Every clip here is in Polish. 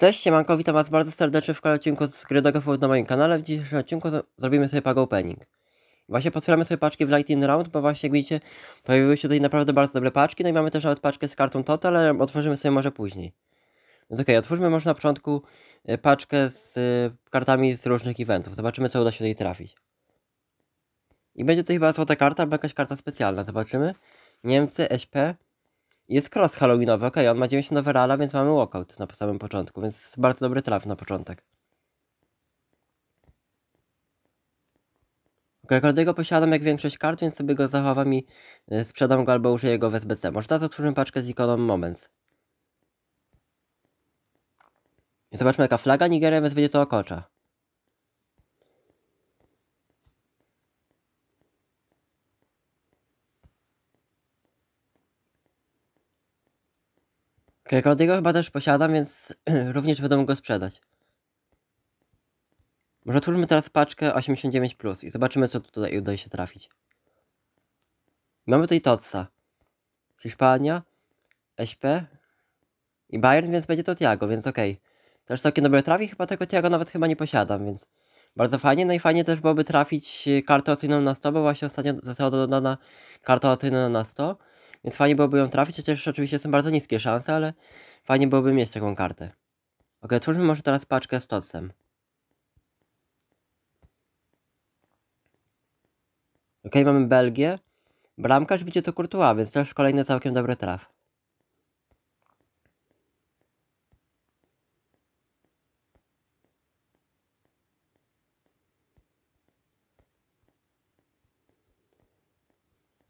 Cześć, siemanko, witam was bardzo serdecznie w kolejnym odcinku z gry Dogafów na moim kanale. W dzisiejszym odcinku zrobimy sobie pago opening. Właśnie potwieramy sobie paczki w Lightning Round, bo właśnie jak widzicie, pojawiły się tutaj naprawdę bardzo dobre paczki. No i mamy też nawet paczkę z kartą Total, ale otworzymy sobie może później. Więc okej, okay, otwórzmy może na początku e, paczkę z e, kartami z różnych eventów. Zobaczymy, co uda się tutaj trafić. I będzie to chyba złota karta albo jakaś karta specjalna. Zobaczymy. Niemcy, SP, jest cross halloweenowy, okej, okay, on ma 9 rala, więc mamy walkout na samym początku, więc bardzo dobry traf na początek. go posiadam jak większość kart, więc sobie go zachowam i y, sprzedam go albo użyję go w SBC. Może teraz otworzymy paczkę z ikoną Moments. Zobaczmy jaka flaga, Nigeria będzie to okocza. Krekodiego chyba też posiadam, więc również będę mógł go sprzedać. Może otwórzmy teraz paczkę 89+, i zobaczymy co tutaj uda się trafić. Mamy tutaj Totsa, Hiszpania, SP i Bayern, więc będzie to Tiago, więc okej. Okay. Też całkiem dobre trafi, chyba tego Tiago nawet chyba nie posiadam, więc bardzo fajnie. No i fajnie też byłoby trafić kartę ocyjną na 100, bo właśnie ostatnio została dodana karta ocyjna na 100. Więc fajnie byłoby ją trafić, chociaż oczywiście są bardzo niskie szanse, ale fajnie byłoby mieć taką kartę. Ok, otwórzmy może teraz paczkę z Totsem. Ok, mamy Belgię. Bramkarz widzicie to Courtois, więc też kolejny całkiem dobry traf.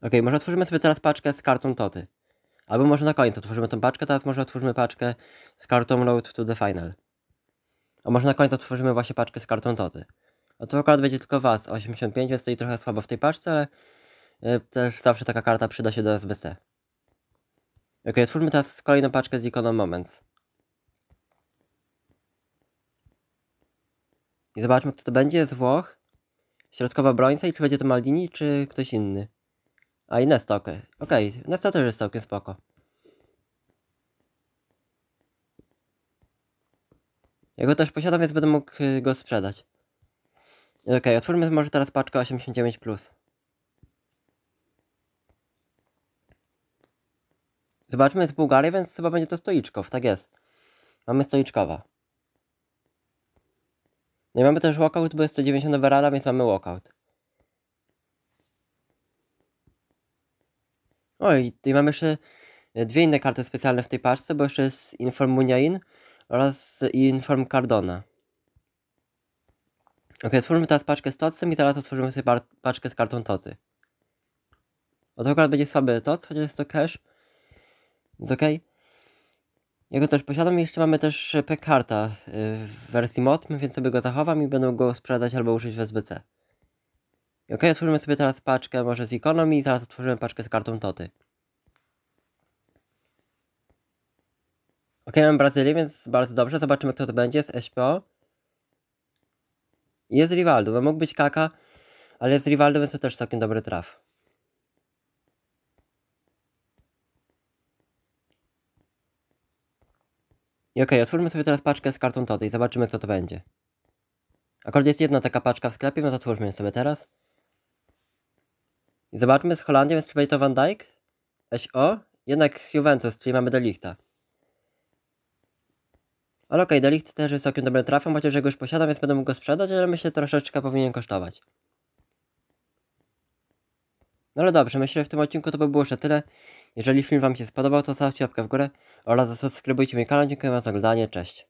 Ok, może otworzymy sobie teraz paczkę z kartą Toty. Albo może na koniec otworzymy tą paczkę, teraz może otworzymy paczkę z kartą Road to the Final. A może na koniec otworzymy właśnie paczkę z kartą Toty. A to akurat będzie tylko Was, 85, więc stoi trochę słabo w tej paczce, ale e, też zawsze taka karta przyda się do SBC. Ok, otwórzmy teraz kolejną paczkę z ikoną Moments. I zobaczmy, kto to będzie z Włoch. Środkowa brońca i czy będzie to Maldini, czy ktoś inny. A i Nesta, okej. Okay. okay. Nesta też jest całkiem spoko. Ja go też posiadam, więc będę mógł y, go sprzedać. Okej, okay, otwórzmy może teraz paczkę 89+. Zobaczmy, jest Bułgaria, więc chyba będzie to stoiczków, tak jest. Mamy stoiczkowa. No i mamy też walkout, bo jest 190 rada, więc mamy walkout. Oj, i mamy jeszcze e, dwie inne karty specjalne w tej paczce, bo jeszcze jest Inform Muniain oraz Inform Cardona. Ok, otwórzmy teraz paczkę z Totsem i teraz otworzymy sobie paczkę z kartą Toty. O to akurat będzie słaby Tots, chociaż jest to cash. Jest ok. Jego też posiadam jeszcze mamy też P-karta e, w wersji mod, więc sobie go zachowam i będę go sprzedać albo użyć w SBC ok, otworzymy sobie teraz paczkę może z Economy i zaraz otworzymy paczkę z kartą Toty. Ok, mam Brazylię, więc bardzo dobrze. Zobaczymy kto to będzie z SPO. Jest Rivaldo, no mógł być Kaka, ale jest Rivaldo, więc to też całkiem dobry traf. I okej, otwórzmy sobie teraz paczkę z kartą Toty i zobaczymy kto to będzie. Akurat jest jedna taka paczka w sklepie, no to otwórzmy ją sobie teraz. I zobaczmy z Holandią, jest tutaj to Van Dijk, SO, jednak Juventus, czyli mamy Delichta. Ale okej, okay, Delicht też jest całkiem dobrym trafem, chociaż jego już posiadam, więc będę mógł go sprzedać, ale myślę, że troszeczkę powinien kosztować. No ale dobrze, myślę, że w tym odcinku to by było jeszcze tyle. Jeżeli film Wam się spodobał, to zostawcie łapkę w górę oraz zasubskrybujcie mój kanał. Dziękuję Wam za oglądanie, cześć.